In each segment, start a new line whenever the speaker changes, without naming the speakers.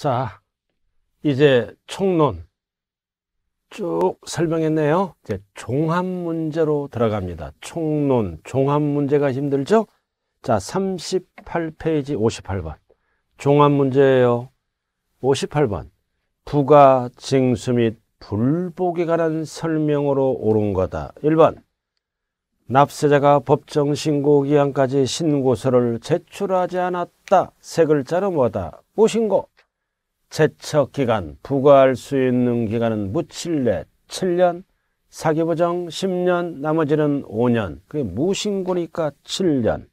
자, 이제 총론 쭉 설명했네요. 이제 종합 문제로 들어갑니다. 총론, 종합 문제가 힘들죠? 자, 38페이지 58번. 종합 문제예요. 58번. 부가, 징수 및 불복에 관한 설명으로 옳은 거다. 1번. 납세자가 법정 신고 기한까지 신고서를 제출하지 않았다. 세 글자로 뭐다? 무신고. 제척 기간, 부과할 수 있는 기간은 무칠례 7년, 사기부정 10년, 나머지는 5년. 그게 무신고니까 7년.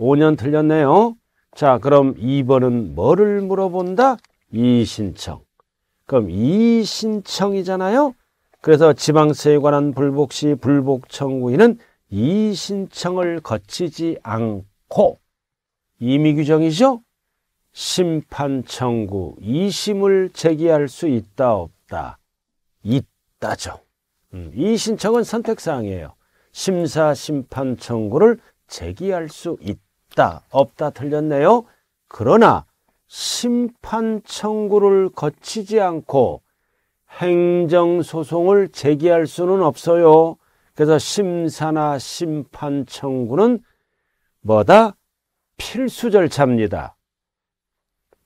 5년 틀렸네요. 자, 그럼 2번은 뭐를 물어본다? 이신청. 그럼 이신청이잖아요. 그래서 지방세에 관한 불복 시 불복 청구인은 이신청을 거치지 않고 임의 규정이죠. 심판 청구, 이심을 제기할 수 있다 없다 있다죠. 음, 이 신청은 선택사항이에요. 심사 심판 청구를 제기할 수 있다 없다 틀렸네요. 그러나 심판 청구를 거치지 않고 행정소송을 제기할 수는 없어요. 그래서 심사나 심판 청구는 뭐다? 필수 절차입니다.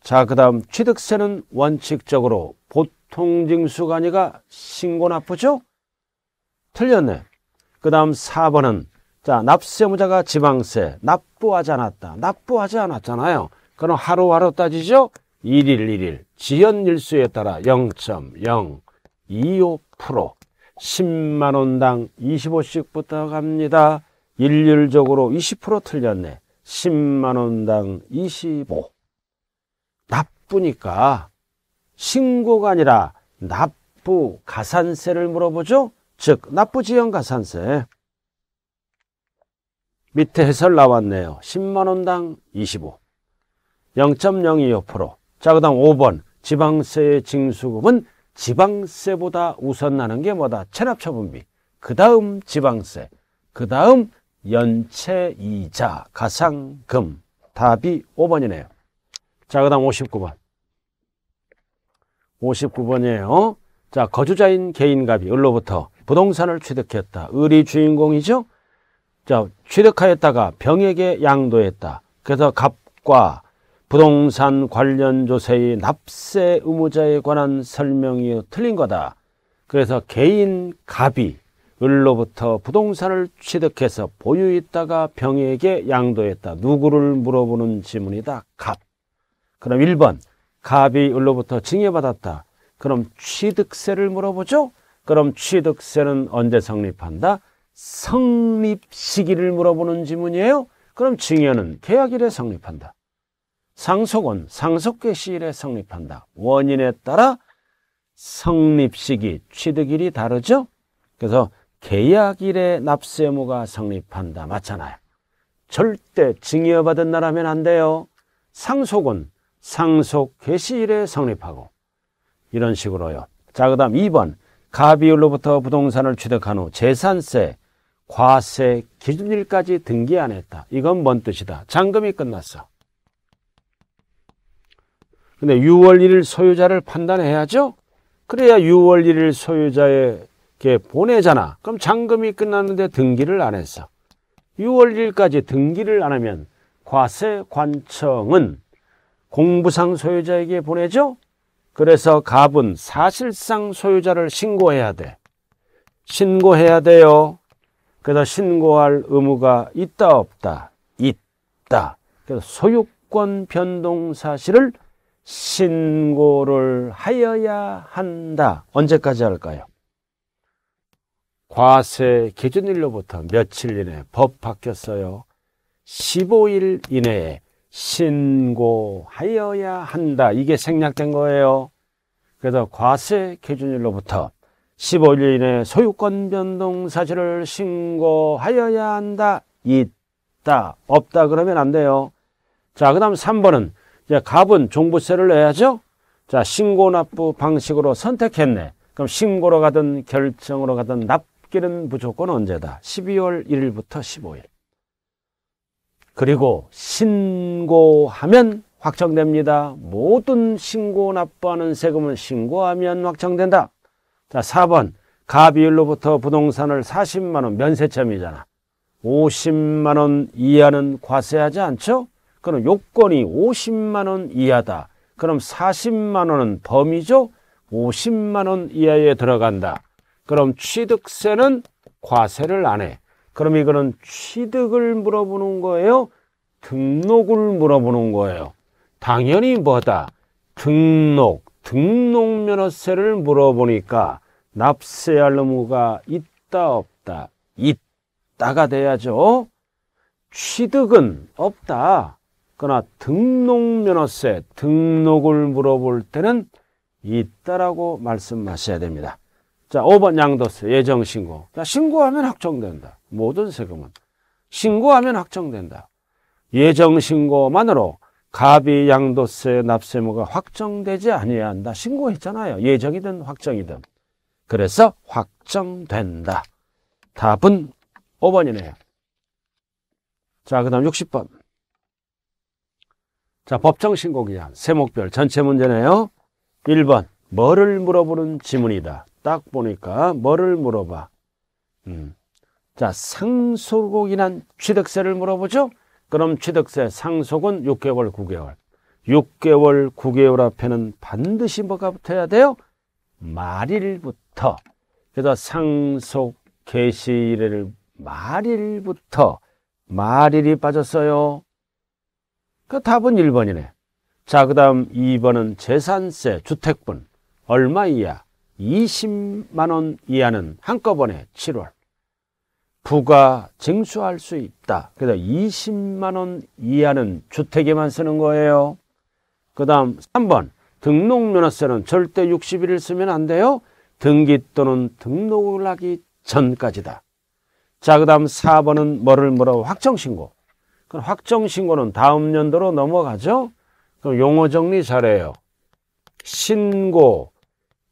자, 그 다음 취득세는 원칙적으로 보통징수 간니가 신고납부죠? 틀렸네. 그 다음 4번은 자 납세무자가 지방세 납부하지 않았다. 납부하지 않았잖아요. 그럼 하루하루 따지죠? 1일 1일 지연일수에 따라 0.025% 10만원당 25씩부터 갑니다. 일률적으로 20% 틀렸네. 10만원당 25. 납부니까 신고가 아니라 납부 가산세를 물어보죠. 즉 납부지연 가산세. 밑에 해설 나왔네요. 10만원당 25. 0.025%. 자, 그 다음 5번. 지방세의 징수금은 지방세보다 우선 나는 게 뭐다? 체납처분비. 그 다음 지방세. 그 다음 연체이자, 가상금. 답이 5번이네요. 자, 그 다음 59번. 59번이에요. 자, 거주자인 개인갑이 을로부터 부동산을 취득했다. 을이 주인공이죠? 자, 취득하였다가 병에게 양도했다. 그래서 갑과 부동산 관련 조세의 납세 의무자에 관한 설명이 틀린 거다. 그래서 개인 갑이 을로부터 부동산을 취득해서 보유했다가 병에게 양도했다. 누구를 물어보는 지문이다. 갑. 그럼 1번. 갑이 을로부터증여받았다 그럼 취득세를 물어보죠? 그럼 취득세는 언제 성립한다? 성립 시기를 물어보는 지문이에요? 그럼 증여는 계약일에 성립한다. 상속은 상속 개시일에 성립한다. 원인에 따라 성립 시기, 취득일이 다르죠? 그래서 계약일에 납세 무가 성립한다. 맞잖아요. 절대 증여받은 나라면 안 돼요. 상속은 상속 개시일에 성립하고 이런 식으로요. 자, 그 다음 2번 가비율로부터 부동산을 취득한 후 재산세, 과세, 기준일까지 등기 안 했다. 이건 뭔 뜻이다. 잔금이 끝났어. 근데 6월 1일 소유자를 판단해야죠. 그래야 6월 1일 소유자에게 보내잖아. 그럼 잔금이 끝났는데 등기를 안 했어. 6월 1일까지 등기를 안 하면 과세 관청은 공부상 소유자에게 보내죠? 그래서 갑은 사실상 소유자를 신고해야 돼. 신고해야 돼요. 그래서 신고할 의무가 있다 없다 있다. 그래서 소유권 변동 사실을 신고를 하여야 한다. 언제까지 할까요? 과세 기준일로부터 며칠 이내 법 바뀌었어요. 15일 이내에 신고하여야 한다. 이게 생략된 거예요. 그래서 과세 기준일로부터 15일 이내 소유권 변동 사실을 신고하여야 한다. 있다. 없다. 그러면 안 돼요. 자, 그 다음 3번은 이제 갑은 종부세를 내야죠. 자, 신고 납부 방식으로 선택했네. 그럼 신고로 가든 결정으로 가든 납기는 무조건 언제다? 12월 1일부터 15일. 그리고 신고하면 확정됩니다. 모든 신고 납부하는 세금은 신고하면 확정된다. 자, 4번. 가비율로부터 부동산을 40만원 면세점이잖아. 50만원 이하는 과세하지 않죠? 그럼 요건이 50만원 이하다. 그럼 40만원은 범위죠? 50만원 이하에 들어간다. 그럼 취득세는 과세를 안 해. 그럼 이거는 취득을 물어보는 거예요? 등록을 물어보는 거예요. 당연히 뭐다? 등록, 등록면허세를 물어보니까 납세할 의무가 있다 없다? 있다가 돼야죠. 취득은 없다. 그러나 등록면허세, 등록을 물어볼 때는 있다라고 말씀하셔야 됩니다. 자, 5번 양도세 예정신고. 자, 신고하면 확정된다. 모든 세금은 신고하면 확정된다. 예정신고만으로 가비, 양도세, 납세무가 확정되지 아니해야 한다. 신고했잖아요. 예정이든 확정이든. 그래서 확정된다. 답은 5번이네요. 자, 그 다음 60번. 자, 법정 신고 기한. 세목별 전체 문제네요. 1번. 뭐를 물어보는 지문이다. 딱 보니까 뭐를 물어봐. 음. 자, 상속이란 취득세를 물어보죠. 그럼 취득세 상속은 6개월, 9개월. 6개월, 9개월 앞에는 반드시 뭐가 붙어야 돼요? 말일부터. 그래서 상속 개시일을 말일부터 말일이 빠졌어요. 그 답은 1번이네. 자, 그 다음 2번은 재산세, 주택분. 얼마 이하? 20만원 이하는 한꺼번에 7월. 부가 징수할 수 있다. 그래서 20만 원 이하는 주택에만 쓰는 거예요. 그 다음 3번 등록면허세는 절대 60일을 쓰면 안 돼요. 등기 또는 등록을 하기 전까지다. 자, 그 다음 4번은 뭐를 뭐라 확정신고. 그럼 확정신고는 다음 연도로 넘어가죠. 그럼 용어 정리 잘해요. 신고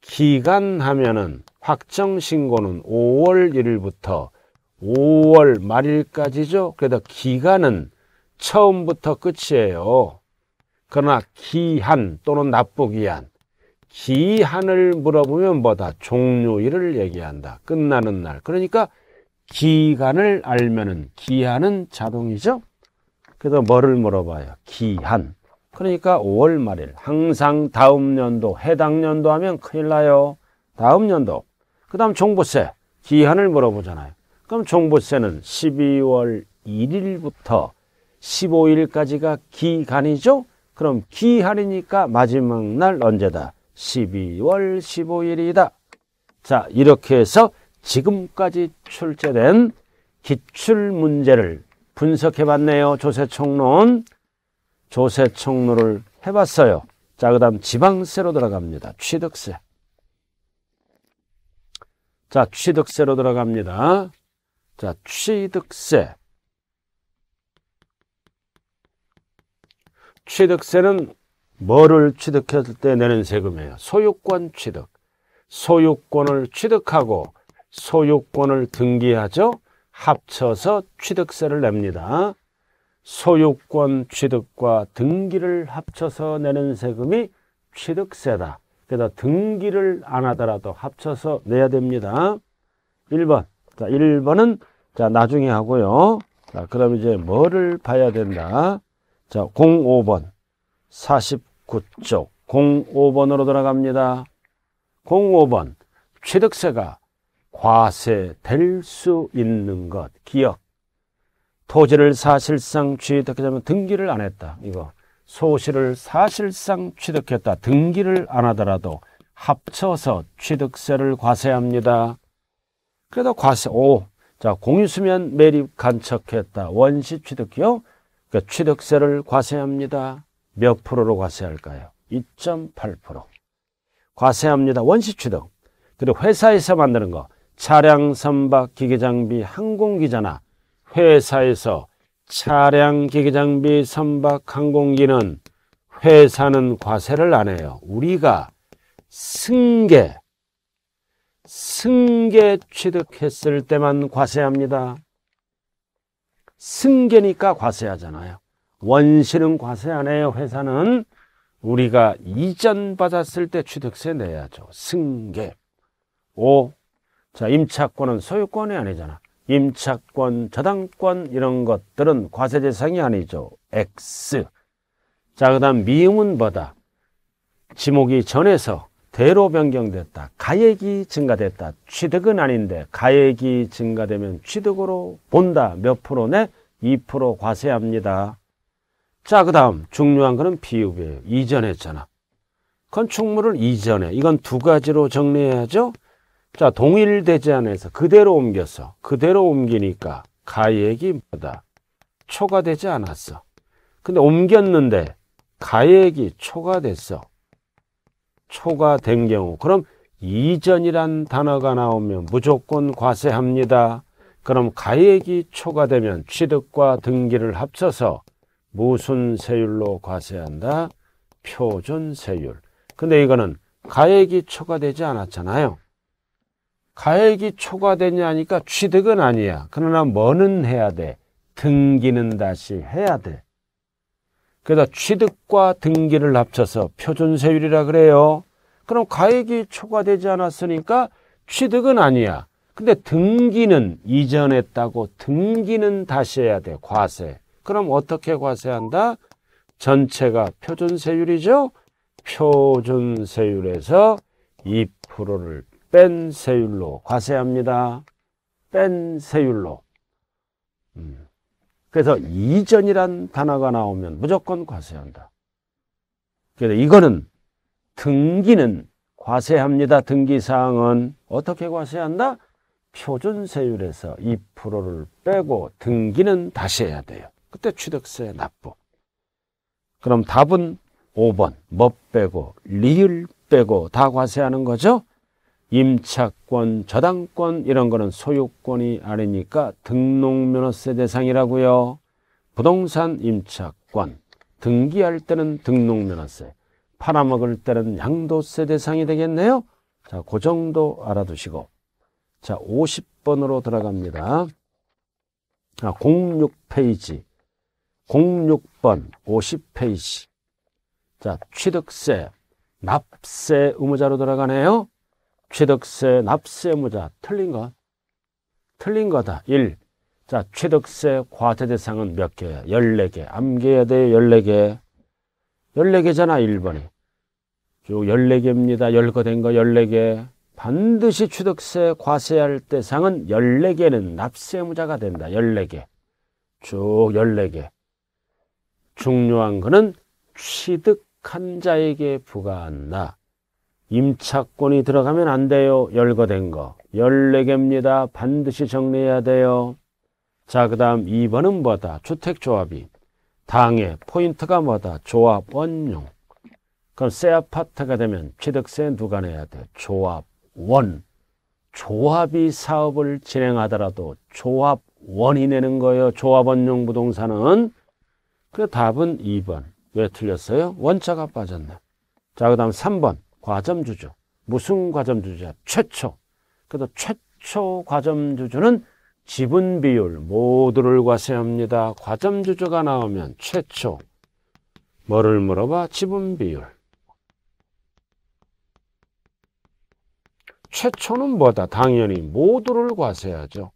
기간 하면은 확정신고는 5월 1일부터 5월 말일까지죠. 그래서 기간은 처음부터 끝이에요. 그러나 기한 또는 납부기한, 기한을 물어보면 뭐다? 종료일을 얘기한다. 끝나는 날. 그러니까 기간을 알면은 기한은 자동이죠. 그래서 뭐를 물어봐요? 기한. 그러니까 5월 말일. 항상 다음 년도, 해당 년도 하면 큰일 나요. 다음 년도. 그 다음 종부세. 기한을 물어보잖아요. 그럼 종부세는 12월 1일부터 15일까지가 기간이죠? 그럼 기한이니까 마지막 날 언제다? 12월 15일이다. 자, 이렇게 해서 지금까지 출제된 기출 문제를 분석해 봤네요. 조세총론. 조세총론을 해 봤어요. 자, 그 다음 지방세로 들어갑니다. 취득세. 자, 취득세로 들어갑니다. 자, 취득세. 취득세는 뭐를 취득했을 때 내는 세금이에요? 소유권 취득. 소유권을 취득하고 소유권을 등기하죠? 합쳐서 취득세를 냅니다. 소유권 취득과 등기를 합쳐서 내는 세금이 취득세다. 그래 등기를 안 하더라도 합쳐서 내야 됩니다. 1번. 자, 1번은 자, 나중에 하고요. 자, 그럼 이제 뭐를 봐야 된다? 자, 05번. 49쪽. 05번으로 돌아갑니다. 05번. 취득세가 과세될 수 있는 것. 기억. 토지를 사실상 취득하자면 등기를 안 했다. 이거. 소실을 사실상 취득했다. 등기를 안 하더라도 합쳐서 취득세를 과세합니다. 그래도 과세, 오, 자, 공유수면 매립 간척했다. 원시 취득이요. 그러니까 취득세를 과세합니다. 몇 프로로 과세할까요? 2.8%. 과세합니다. 원시 취득. 그리고 회사에서 만드는 거. 차량, 선박, 기계장비, 항공기잖아. 회사에서 차량, 기계장비, 선박, 항공기는 회사는 과세를 안 해요. 우리가 승계, 승계 취득했을 때만 과세합니다. 승계니까 과세하잖아요. 원시는 과세 안 해요. 회사는 우리가 이전 받았을 때 취득세 내야죠. 승계. 5. 자, 임차권은 소유권이 아니잖아. 임차권, 저당권 이런 것들은 과세 대상이 아니죠. X. 자, 그다음 미음은 뭐다? 지목이 전에서 대로 변경됐다. 가액이 증가됐다. 취득은 아닌데 가액이 증가되면 취득으로 본다. 몇 프로 내? 2% 과세합니다. 자, 그 다음 중요한 거는 비읍이에요. 이전했잖아. 건축물을 이전해. 이건 두 가지로 정리해야죠. 자, 동일되지 않아서 그대로 옮겼어. 그대로 옮기니까 가액이 뭐다? 초과되지 않았어. 근데 옮겼는데 가액이 초과됐어. 초과된 경우 그럼 이전이란 단어가 나오면 무조건 과세합니다. 그럼 가액이 초과되면 취득과 등기를 합쳐서 무슨 세율로 과세한다? 표준 세율. 근데 이거는 가액이 초과되지 않았잖아요. 가액이 초과되냐 하니까 취득은 아니야. 그러나 뭐는 해야 돼? 등기는 다시 해야 돼. 그래 취득과 등기를 합쳐서 표준세율이라 그래요. 그럼 가액이 초과되지 않았으니까 취득은 아니야. 근데 등기는 이전했다고 등기는 다시 해야 돼. 과세. 그럼 어떻게 과세한다? 전체가 표준세율이죠. 표준세율에서 2%를 뺀 세율로 과세합니다. 뺀 세율로. 음. 그래서 이전이란 단어가 나오면 무조건 과세한다. 그래서 이거는 등기는 과세합니다. 등기사항은 어떻게 과세한다? 표준세율에서 2%를 빼고 등기는 다시 해야 돼요. 그때 취득세 납부. 그럼 답은 5번. 뭐 빼고, 리을 빼고 다 과세하는 거죠? 임차권, 저당권 이런 거는 소유권이 아니니까 등록면허세 대상이라고요. 부동산 임차권, 등기할 때는 등록면허세, 팔아먹을 때는 양도세 대상이 되겠네요. 자, 그 정도 알아두시고. 자, 50번으로 들어갑니다. 아, 06페이지. 06번 50페이지. 자, 취득세, 납세 의무자로 들어가네요. 취득세, 납세 무자 틀린 것? 틀린 거다. 1. 자, 취득세 과세 대상은 몇 개야? 14개. 암기해야 돼, 요 14개. 14개잖아, 1번에쭉 14개입니다. 열거된 거 14개. 반드시 취득세 과세할 대상은 14개는 납세무자가 된다. 14개. 쭉 14개. 중요한 거는 취득한 자에게 부과한다. 임차권이 들어가면 안 돼요. 열거된 거. 14개입니다. 반드시 정리해야 돼요. 자, 그 다음 2번은 뭐다? 주택조합이. 당의 포인트가 뭐다? 조합 원용. 그럼 새 아파트가 되면 취득세 누가 내야 돼? 조합 원. 조합이 사업을 진행하더라도 조합 원이 내는 거예요. 조합 원용 부동산은. 그 답은 2번. 왜 틀렸어요? 원자가 빠졌네. 자, 그 다음 3번. 과점주주. 무슨 과점주주야? 최초. 그래서 최초 과점주주는 지분 비율 모두를 과세합니다. 과점주주가 나오면 최초. 뭐를 물어봐? 지분 비율. 최초는 뭐다? 당연히 모두를 과세하죠.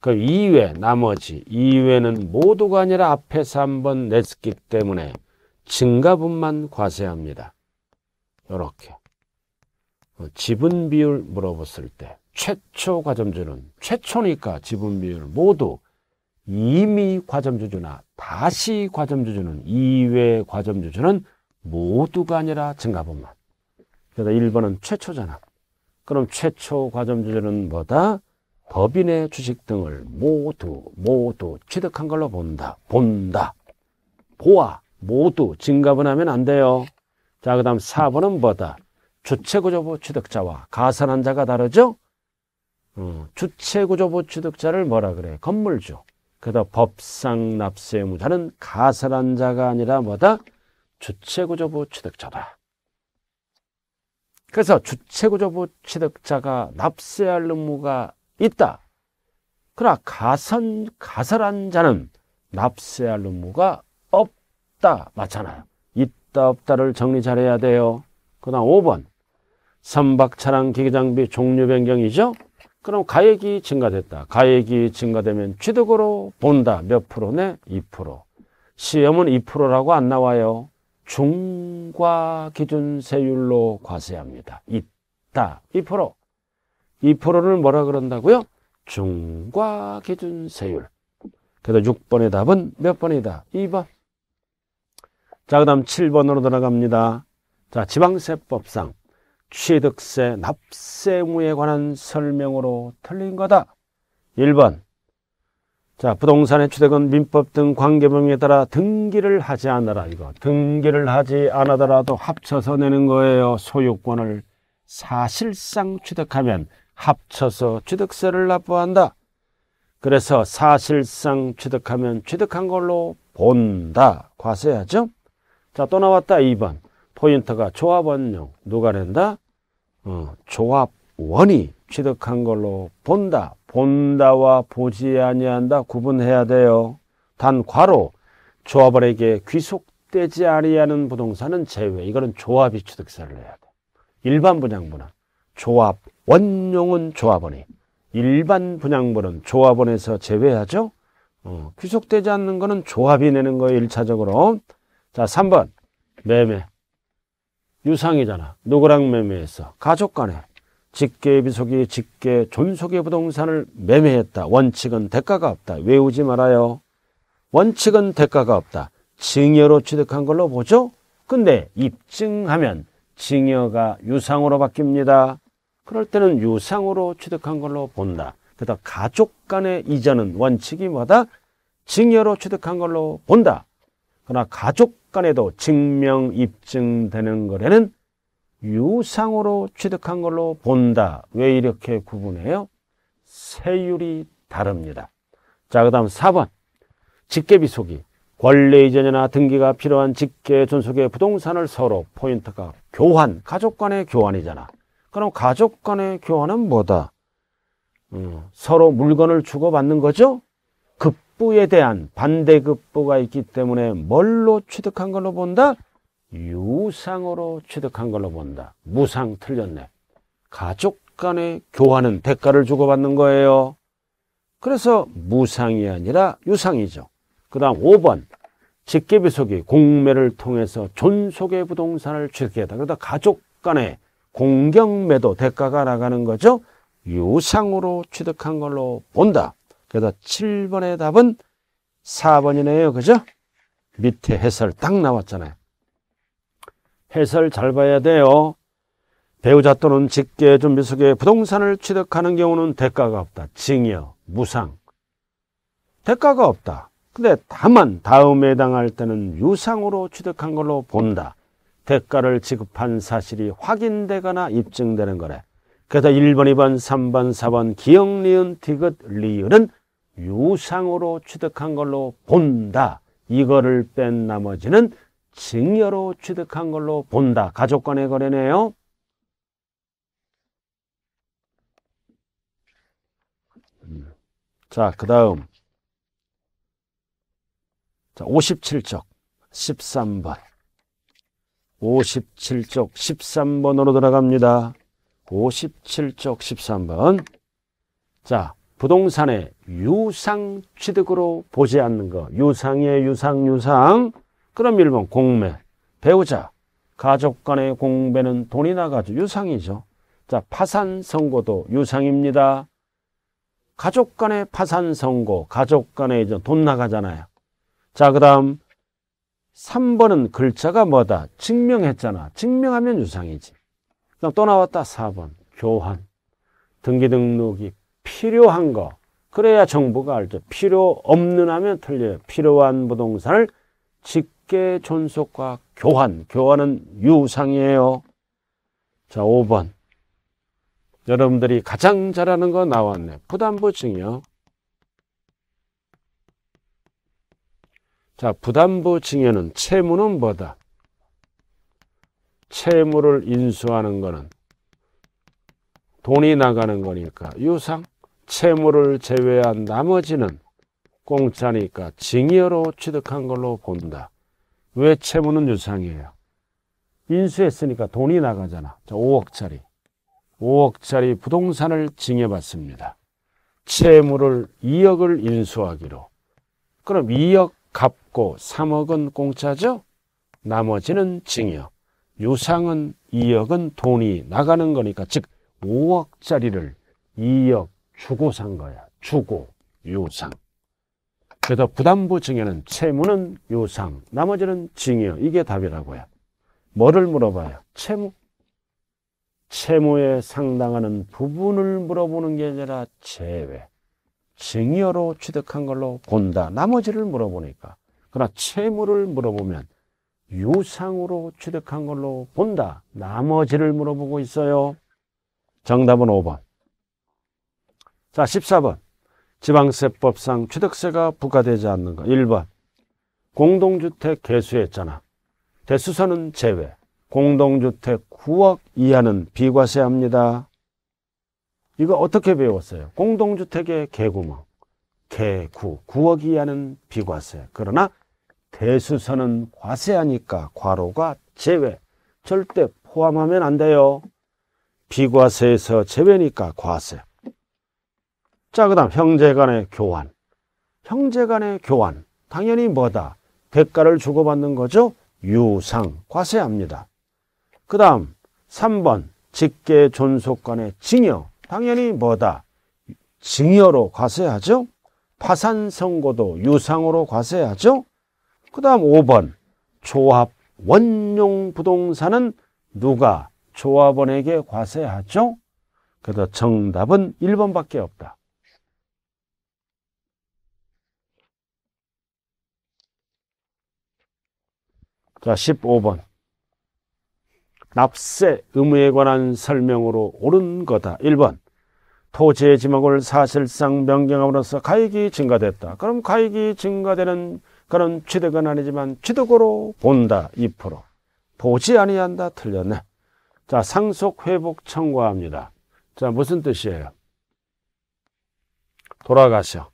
그 이외 나머지 이외는 모두가 아니라 앞에서 한번 냈기 때문에 증가분만 과세합니다. 이렇게 어, 지분 비율 물어봤을 때 최초 과점주는 최초니까 지분 비율 모두 이미 과점주주나 다시 과점주주는 이외 과점주주는 모두가 아니라 증가분만. 그래서 1번은 최초잖아. 그럼 최초 과점주주는 뭐다? 법인의 주식 등을 모두 모두 취득한 걸로 본다. 본다. 보아 모두 증가분하면 안 돼요. 자, 그 다음 4번은 뭐다? 주체구조부 취득자와 가산한 자가 다르죠? 어, 주체구조부 취득자를 뭐라 그래? 건물주. 그다 법상 납세의무자는 가산한 자가 아니라 뭐다? 주체구조부 취득자다. 그래서 주체구조부 취득자가 납세할 의무가 있다. 그러나 가산, 가산한 자는 납세할 의무가 없다. 맞잖아요. 있다, 없다를 정리 잘해야 돼요. 그다음 5번. 선박 차량 기계 장비 종류 변경이죠. 그럼 가액이 증가됐다. 가액이 증가되면 취득으로 본다. 몇 프로네? 2%. 시험은 2%라고 안 나와요. 중과 기준 세율로 과세합니다. 있다. 2%. 2%를 뭐라 그런다고요? 중과 기준 세율. 그래서 6번의 답은 몇 번이다? 2번. 자, 그 다음 7번으로 들어갑니다. 자, 지방세법상. 취득세, 납세무에 관한 설명으로 틀린 거다. 1번. 자, 부동산의 취득은 민법 등 관계 범위에 따라 등기를 하지 않아라. 이거. 등기를 하지 않아더라도 합쳐서 내는 거예요. 소유권을 사실상 취득하면 합쳐서 취득세를 납부한다. 그래서 사실상 취득하면 취득한 걸로 본다. 과세하죠? 자, 또 나왔다. 2번. 포인트가 조합원용. 누가 낸다? 어, 조합원이 취득한 걸로 본다. 본다와 보지 아니한다 구분해야 돼요. 단 과로 조합원에게 귀속되지 아니하는 부동산은 제외. 이거는 조합이 취득세를 해야 돼. 일반 분양분은 조합 원용은 조합원이 일반 분양분은 조합원에서 제외하죠. 어, 귀속되지 않는 거는 조합이 내는 거예요. 일차적으로 자, 3번 매매. 유상이잖아. 누구랑 매매했어? 가족 간에. 직계비속이 직계 존속의 부동산을 매매했다. 원칙은 대가가 없다. 외우지 말아요. 원칙은 대가가 없다. 증여로 취득한 걸로 보죠. 근데 입증하면 증여가 유상으로 바뀝니다. 그럴 때는 유상으로 취득한 걸로 본다. 그다 가족 간의 이전은 원칙이 뭐다? 증여로 취득한 걸로 본다. 그러나 가족 사건에도 증명 입증되는 거래는 유상으로 취득한 걸로 본다. 왜 이렇게 구분해요? 세율이 다릅니다. 자, 그 다음 4번. 직계비 속이 권리 이전이나 등기가 필요한 직계 존속의 부동산을 서로 포인트가 교환, 가족 간의 교환이잖아. 그럼 가족 간의 교환은 뭐다? 음, 서로 물건을 주고받는 거죠? 급 급부에 대한 반대급부가 있기 때문에 뭘로 취득한 걸로 본다? 유상으로 취득한 걸로 본다. 무상 틀렸네. 가족 간의 교환은 대가를 주고받는 거예요. 그래서 무상이 아니라 유상이죠. 그 다음 5번. 직계비속이 공매를 통해서 존속의 부동산을 취득했다. 그러다 가족 간의 공경매도 대가가 나가는 거죠. 유상으로 취득한 걸로 본다. 그래서 7번의 답은 4번이네요. 그죠? 밑에 해설 딱 나왔잖아요. 해설 잘 봐야 돼요. 배우자 또는 직계 준비 숙에 부동산을 취득하는 경우는 대가가 없다. 증여, 무상. 대가가 없다. 근데 다만 다음에 당할 때는 유상으로 취득한 걸로 본다. 대가를 지급한 사실이 확인되거나 입증되는 거래. 그래서 1번, 2번, 3번, 4번 기억 리은, 디귿, 리을은 유상으로 취득한 걸로 본다. 이거를 뺀 나머지는 증여로 취득한 걸로 본다. 가족 간의 거래네요. 음. 자, 그 다음. 자, 57쪽 13번. 57쪽 13번으로 들어갑니다. 57쪽 13번. 자, 부동산에 유상 취득으로 보지 않는 거. 유상의 유상, 유상. 그럼 1번 공매, 배우자. 가족 간의 공배는 돈이 나가죠. 유상이죠. 자, 파산 선고도 유상입니다. 가족 간의 파산 선고, 가족 간의 이제 돈 나가잖아요. 자, 그 다음 3번은 글자가 뭐다? 증명했잖아. 증명하면 유상이지. 그다또 나왔다. 4번. 교환. 등기 등록이 필요한 거. 그래야 정부가 알죠. 필요 없는 하면 틀려요. 필요한 부동산을 직계 존속과 교환. 교환은 유상이에요. 자, 5번. 여러분들이 가장 잘하는 거 나왔네. 부담보증이요. 자, 부담보증에는 채무는 뭐다? 채무를 인수하는 거는 돈이 나가는 거니까 유상. 채무를 제외한 나머지는 공짜니까 증여로 취득한 걸로 본다. 왜 채무는 유상이에요? 인수했으니까 돈이 나가잖아. 저 5억짜리. 5억짜리 부동산을 증여받습니다. 채무를 2억을 인수하기로. 그럼 2억 갚고 3억은 공짜죠? 나머지는 증여. 유상은 2억은 돈이 나가는 거니까 즉 5억짜리를 2억 주고 산 거야. 주고, 유상. 그래서 부담부 증여는 채무는 유상, 나머지는 증여. 이게 답이라고요. 뭐를 물어봐요? 채무. 채무에 상당하는 부분을 물어보는 게 아니라 제외. 증여로 취득한 걸로 본다. 나머지를 물어보니까. 그러나 채무를 물어보면 유상으로 취득한 걸로 본다. 나머지를 물어보고 있어요. 정답은 5번. 자, 14번. 지방세법상 취득세가 부과되지 않는 거. 1번. 공동주택 개수의 잖아 대수선은 제외. 공동주택 9억 이하는 비과세합니다. 이거 어떻게 배웠어요? 공동주택의 개구멍, 개구, 9억 이하는 비과세. 그러나 대수선은 과세하니까 과로가 제외. 절대 포함하면 안 돼요. 비과세에서 제외니까 과세. 자, 그 다음 형제 간의 교환. 형제 간의 교환. 당연히 뭐다? 대가를 주고받는 거죠? 유상, 과세합니다. 그 다음 3번 직계 존속 간의 증여. 당연히 뭐다? 증여로 과세하죠? 파산 선고도 유상으로 과세하죠? 그 다음 5번 조합 원용 부동산은 누가 조합원에게 과세하죠? 그래서 정답은 1번밖에 없다. 자, 15번. 납세 의무에 관한 설명으로 옳은 거다. 1번. 토지의 지목을 사실상 변경함으로써 가액이 증가됐다. 그럼 가액이 증가되는 그런 취득은 아니지만 취득으로 본다. 2%. 보지 아니한다. 틀렸네. 자, 상속 회복 청구합니다. 자, 무슨 뜻이에요? 돌아가셔.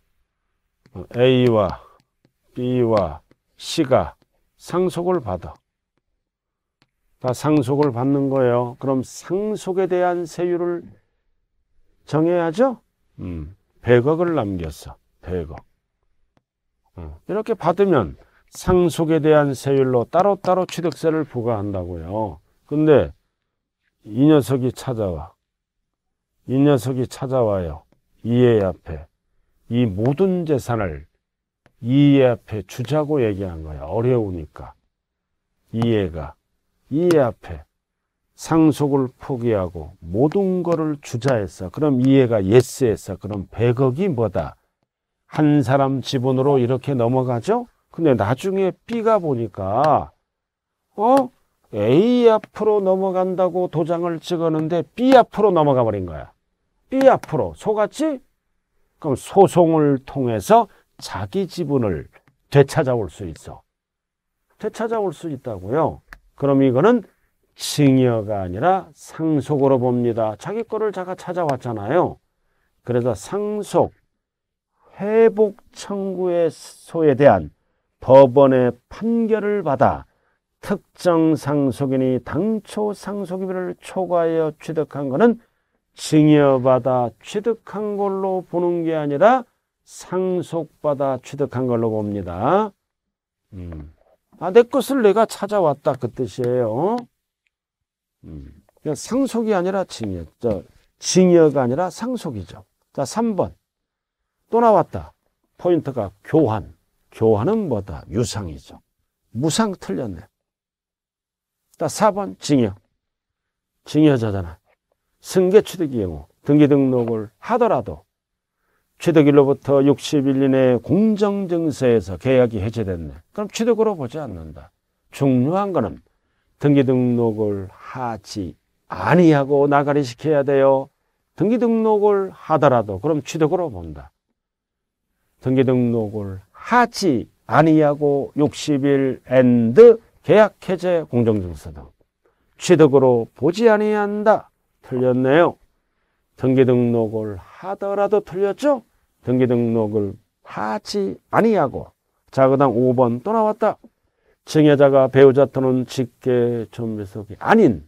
A와 B와 C가 상속을 받아. 다 상속을 받는 거예요. 그럼 상속에 대한 세율을 정해야죠. 음, 100억을 남겼어. 100억. 어, 이렇게 받으면 상속에 대한 세율로 따로따로 취득세를 부과한다고요. 근데 이 녀석이 찾아와. 이 녀석이 찾아와요. 이해 앞에. 이 모든 재산을 이해 앞에 주자고 얘기한 거야. 어려우니까. 이해가. 이해 앞에 상속을 포기하고 모든 거를 주자했어. 그럼 이해가 예스했어. 그럼 100억이 뭐다? 한 사람 지분으로 이렇게 넘어가죠? 근데 나중에 B가 보니까 어? A 앞으로 넘어간다고 도장을 찍었는데 B 앞으로 넘어가 버린 거야. B 앞으로 속았지? 그럼 소송을 통해서 자기 지분을 되찾아올 수 있어. 되찾아올 수 있다고요. 그럼 이거는 증여가 아니라 상속으로 봅니다. 자기 거를 자가 찾아왔잖아요. 그래서 상속, 회복 청구의 소에 대한 법원의 판결을 받아 특정 상속인이 당초 상속임을 초과하여 취득한 것은 증여받아 취득한 걸로 보는 게 아니라 상속받아 취득한 걸로 봅니다. 음. 아, 내 것을 내가 찾아왔다. 그 뜻이에요. 음. 상속이 아니라 징역. 저, 징여가 아니라 상속이죠. 자, 3번. 또 나왔다. 포인트가 교환. 교환은 뭐다? 유상이죠. 무상 틀렸네. 자, 4번. 징여. 징여자잖아. 승계 취득 경우 등기 등록을 하더라도 취득일로부터 60일 이내 공정증서에서 계약이 해제됐네. 그럼 취득으로 보지 않는다. 중요한 거는 등기 등록을 하지 아니하고 나가리 시켜야 돼요. 등기 등록을 하더라도 그럼 취득으로 본다. 등기 등록을 하지 아니하고 60일 엔드 계약 해제 공정증서 등 취득으로 보지 아니한다. 틀렸네요. 등기 등록을 하더라도 틀렸죠? 등기 등록을 하지 아니하고 자그당 5번 또 나왔다. 증여자가 배우자 또는 직계 존속이 아닌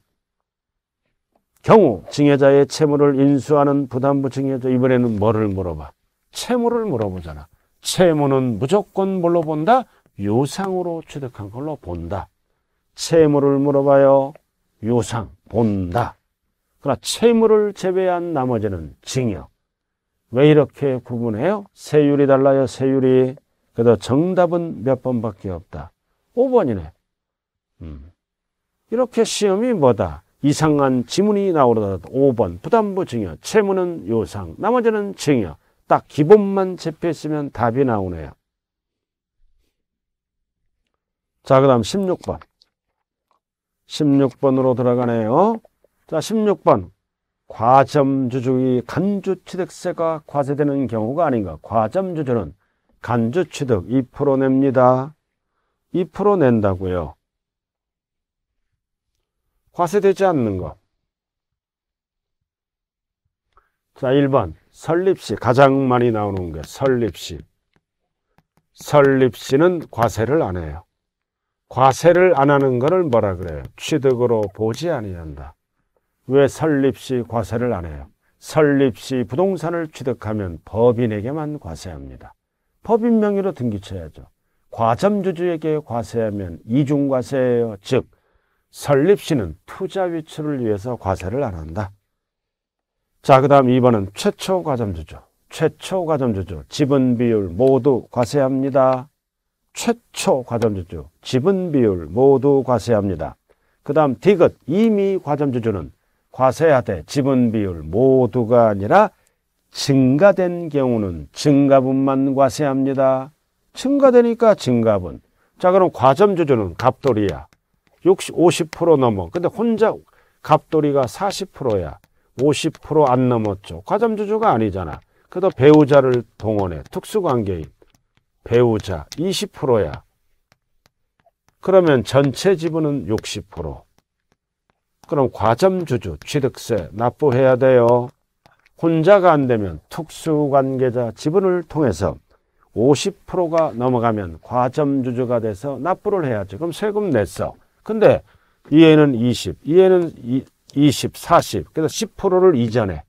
경우 증여자의 채무를 인수하는 부담부 증여자 이번에는 뭐를 물어봐? 채무를 물어보잖아. 채무는 무조건 뭘로 본다? 요상으로 취득한 걸로 본다. 채무를 물어봐요. 요상 본다. 그러나 채무를 제외한 나머지는 증여. 왜 이렇게 구분해요? 세율이 달라요, 세율이. 그래도 정답은 몇 번밖에 없다. 5번이네. 음. 이렇게 시험이 뭐다? 이상한 지문이 나오더 5번 부담부 증여, 채무는 요상, 나머지는 증여. 딱 기본만 잡혀있으면 답이 나오네요. 자, 그 다음 16번. 16번으로 들어가네요. 자, 16번. 과점주주의 간주취득세가 과세되는 경우가 아닌가. 과점주주는 간주취득 2% 냅니다. 2% 낸다고요. 과세되지 않는 것. 자, 1번. 설립시. 가장 많이 나오는 게 설립시. 설립시는 과세를 안 해요. 과세를 안 하는 것을 뭐라 그래요? 취득으로 보지 아니한다. 왜 설립시 과세를 안 해요? 설립시 부동산을 취득하면 법인에게만 과세합니다. 법인 명의로 등기쳐야죠. 과점주주에게 과세하면 이중과세예요. 즉, 설립시는 투자 위치를 위해서 과세를 안 한다. 자, 그 다음 2번은 최초 과점주주. 최초 과점주주, 지분 비율 모두 과세합니다. 최초 과점주주, 지분 비율 모두 과세합니다. 그 다음 디귿, 이미 과점주주는 과세하되 지분 비율 모두가 아니라 증가된 경우는 증가분만 과세합니다. 증가되니까 증가분. 자, 그럼 과점 조조는 갑돌이야. 60, 50% 넘어. 근데 혼자 갑돌이가 40%야. 50%안 넘었죠. 과점 조조가 아니잖아. 그래서 배우자를 동원해. 특수관계인. 배우자 20%야. 그러면 전체 지분은 60%. 그럼 과점주주 취득세 납부해야 돼요. 혼자가 안 되면 특수관계자 지분을 통해서 50%가 넘어가면 과점주주가 돼서 납부를 해야죠. 그럼 세금 냈어. 근데 이 애는 20, 이 애는 20, 40. 그래서 10%를 이전해.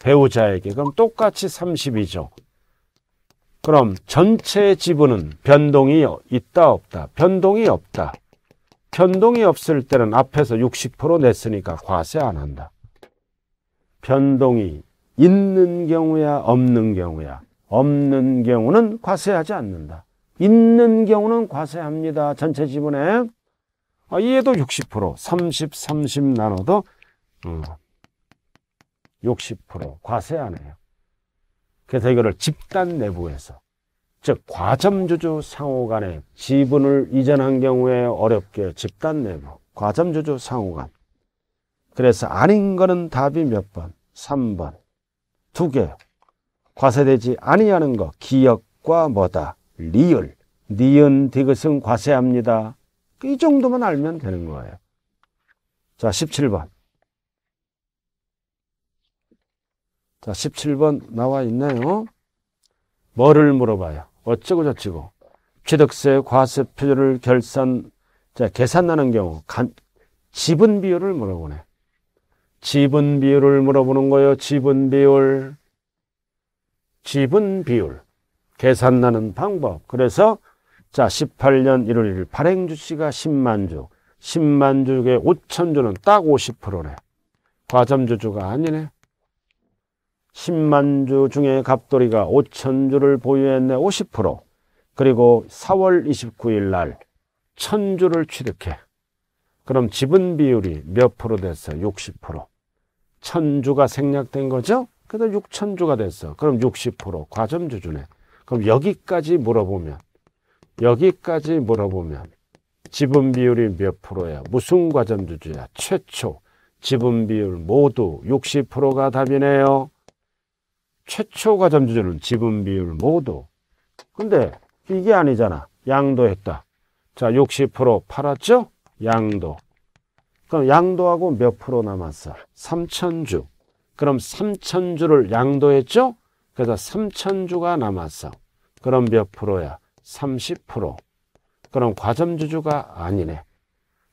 배우자에게. 그럼 똑같이 30이죠. 그럼 전체 지분은 변동이 있다 없다. 변동이 없다. 변동이 없을 때는 앞에서 60% 냈으니까 과세 안 한다. 변동이 있는 경우야 없는 경우야 없는 경우는 과세하지 않는다. 있는 경우는 과세합니다. 전체 지분에 아, 얘도 60% 30, 30 나눠도 음, 어, 60% 과세 안 해요. 그래서 이거를 집단 내부에서 즉 과점주주 상호 간에 지분을 이전한 경우에 어렵게 집단 내부 과점주주 상호 간 그래서 아닌 거는 답이 몇 번? 3번 두개 과세되지 아니하는 거 기억과 뭐다? 리을 니은 디귿은 과세합니다 그 이 정도만 알면 되는 거예요 자 17번 자 17번 나와 있나요? 뭐를 물어봐요? 어쩌고 저쩌고 취득세, 과세, 표준을 결산, 자, 계산하는 경우 간, 지분 비율을 물어보네. 지분 비율을 물어보는 거예요. 지분 비율. 지분 비율. 계산하는 방법. 그래서 자, 18년 1월 1일 발행 주씨가 10만 주. 10만 주에 5천 주는 딱 50%네. 과점 주주가 아니네. 10만주 중에 갑돌이가 5천주를 보유했네 50% 그리고 4월 29일 날1 0주를 취득해 그럼 지분 비율이 몇 프로 됐어? 60% 1 0주가 생략된 거죠? 그래서 6천주가 됐어 그럼 60% 과점주주네 그럼 여기까지 물어보면 여기까지 물어보면 지분 비율이 몇 프로야? 무슨 과점주주야? 최초 지분 비율 모두 60%가 답이네요 최초 가점 주주는 지분 비율 모두. 근데 이게 아니잖아. 양도했다. 자, 60% 팔았죠? 양도. 그럼 양도하고 몇 프로 남았어? 3천주. 그럼 3천주를 양도했죠? 그래서 3천주가 남았어. 그럼 몇 프로야? 30%. 그럼 과점주주가 아니네.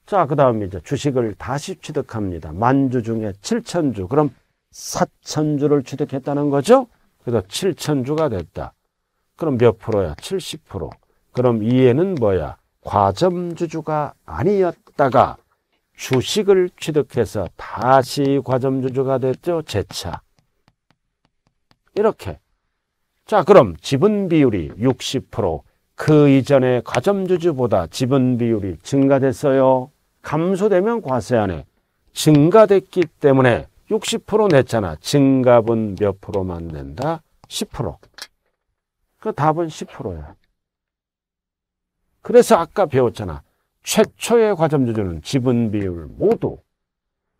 자, 그 다음 이제 주식을 다시 취득합니다. 만주 중에 7천주. 그럼 4천주를 취득했다는 거죠. 그래서 7천주가 됐다. 그럼 몇 프로야? 70%. 그럼 이에는 뭐야? 과점주주가 아니었다가 주식을 취득해서 다시 과점주주가 됐죠. 재차. 이렇게. 자, 그럼 지분 비율이 60%. 그 이전에 과점주주보다 지분 비율이 증가됐어요. 감소되면 과세 안에 증가됐기 때문에 60% 냈잖아. 증가분몇 프로만 낸다? 10%. 그 답은 10%야. 그래서 아까 배웠잖아. 최초의 과점주주는 지분 비율 모두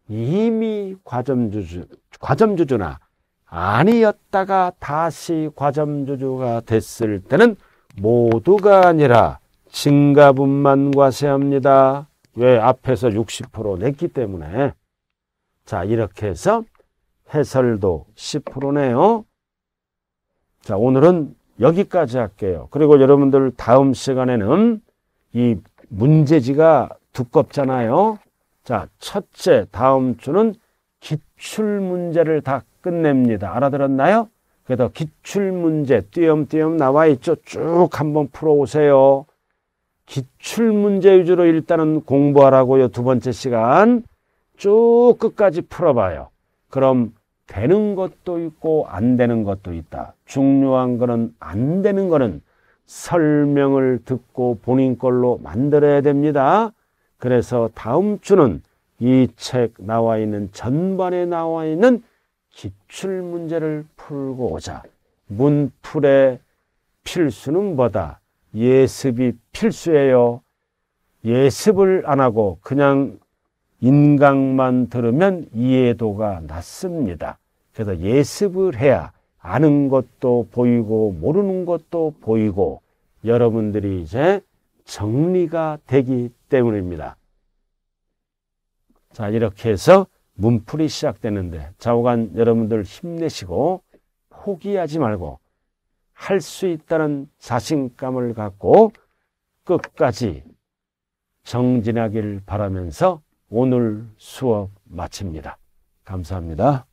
이미 과점주주, 과점주주나 아니었다가 다시 과점주주가 됐을 때는 모두가 아니라 증가분만 과세합니다. 왜 앞에서 60% 냈기 때문에 자, 이렇게 해서 해설도 10%네요. 자, 오늘은 여기까지 할게요. 그리고 여러분들 다음 시간에는 이 문제지가 두껍잖아요. 자, 첫째, 다음 주는 기출 문제를 다 끝냅니다. 알아들었나요? 그래서 기출 문제 띄엄띄엄 나와 있죠. 쭉 한번 풀어오세요. 기출 문제 위주로 일단은 공부하라고요. 두 번째 시간. 쭉 끝까지 풀어봐요. 그럼 되는 것도 있고 안 되는 것도 있다. 중요한 거는 안 되는 거는 설명을 듣고 본인 걸로 만들어야 됩니다. 그래서 다음 주는 이 책 나와 있는 전반에 나와 있는 기출 문제를 풀고 오자. 문풀의 필수는 뭐다? 예습이 필수예요. 예습을 안 하고 그냥 인강만 들으면 이해도가 낮습니다. 그래서 예습을 해야 아는 것도 보이고 모르는 것도 보이고 여러분들이 이제 정리가 되기 때문입니다. 자, 이렇게 해서 문풀이 시작되는데 좌우간 여러분들 힘내시고 포기하지 말고 할 수 있다는 자신감을 갖고 끝까지 정진하길 바라면서 오늘 수업 마칩니다. 감사합니다.